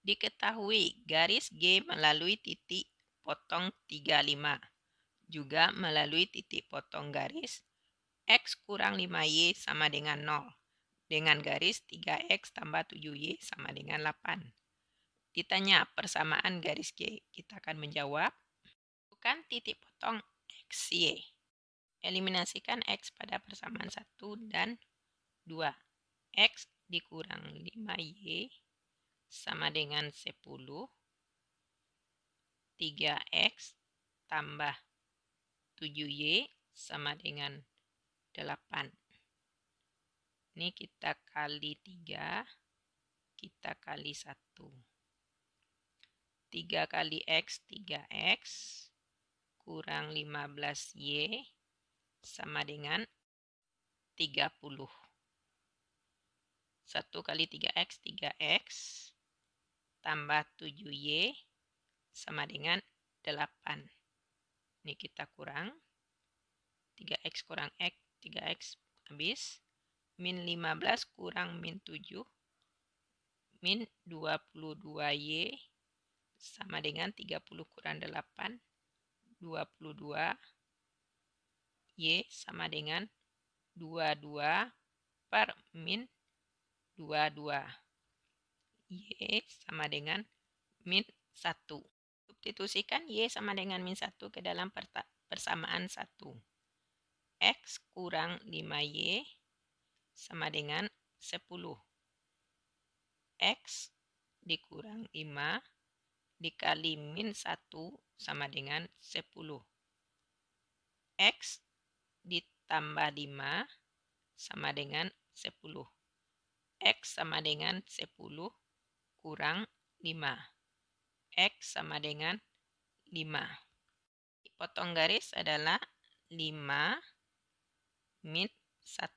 diketahui garis G melalui titik potong 35 juga melalui titik potong garis X kurang 5Y sama dengan 0 dengan garis 3X tambah 7Y sama dengan 8. Ditanya persamaan garis G, kita akan menjawab bukan titik potong XY. Eliminasikan X pada persamaan 1 dan 2. X dikurang 5Y sama dengan 10. 3x tambah 7y sama dengan 8. Ini kita kali 3, kita kali 1. 3 kali x, 3x, kurang 15y, sama dengan 30. 1 kali 3x, 3x, tambah 7Y sama dengan 8. Ini kita kurang. 3X kurang X, 3X habis. Min 15 kurang min 7. Min 22Y sama dengan 30 kurang 8. 22 Y sama dengan 22 per min 22. Y sama dengan min 1. Substitusikan Y sama dengan min 1 ke dalam persamaan 1. X kurang 5Y sama dengan 10. X dikurang 5 dikali min 1 sama dengan 10. X ditambah 5 sama dengan 10. X sama dengan 10 kurang 5. X sama dengan 5. Potong garis adalah 5 min 1.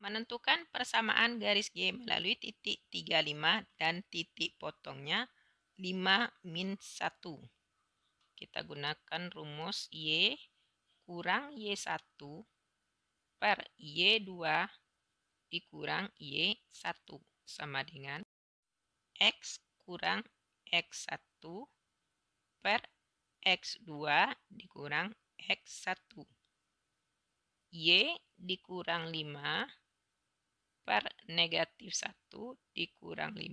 Menentukan persamaan garis G melalui titik 35 dan titik potongnya 5 min 1. Kita gunakan rumus Y kurang Y1 per Y2 dikurang Y1 sama dengan X kurang X1 per X2 dikurang X1. Y dikurang 5 per negatif 1 dikurang 5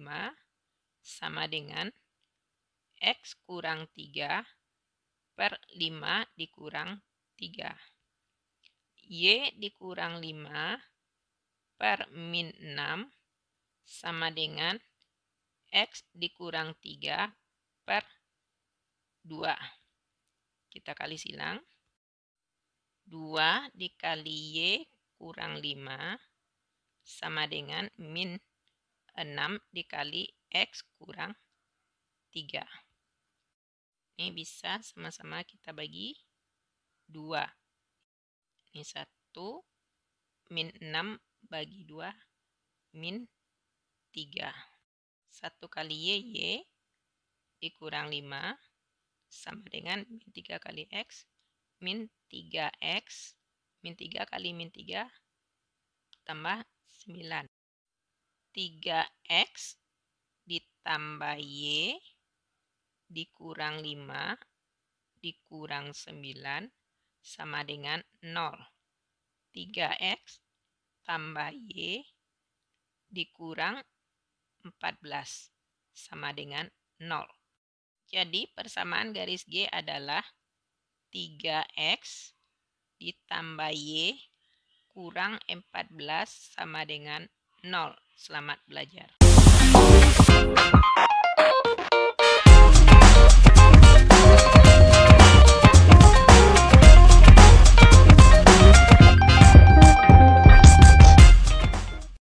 sama dengan X kurang 3 per 5 dikurang 3. Y dikurang 5 per min 6 sama dengan X dikurang 3 per 2. Kita kali silang. 2 dikali Y kurang 5 sama dengan min 6 dikali X kurang 3. Ini bisa sama-sama kita bagi 2. Ini 1, min 6 bagi 2, min 3. 1 kali YY dikurang 5 sama dengan min 3 kali X min 3X min 3 kali min 3 tambah 9. 3X ditambah Y dikurang 5 dikurang 9 sama dengan 0. 3X tambah Y dikurang 14 sama dengan 0. Jadi persamaan garis G adalah 3X ditambah Y kurang 14 sama dengan 0. Selamat belajar.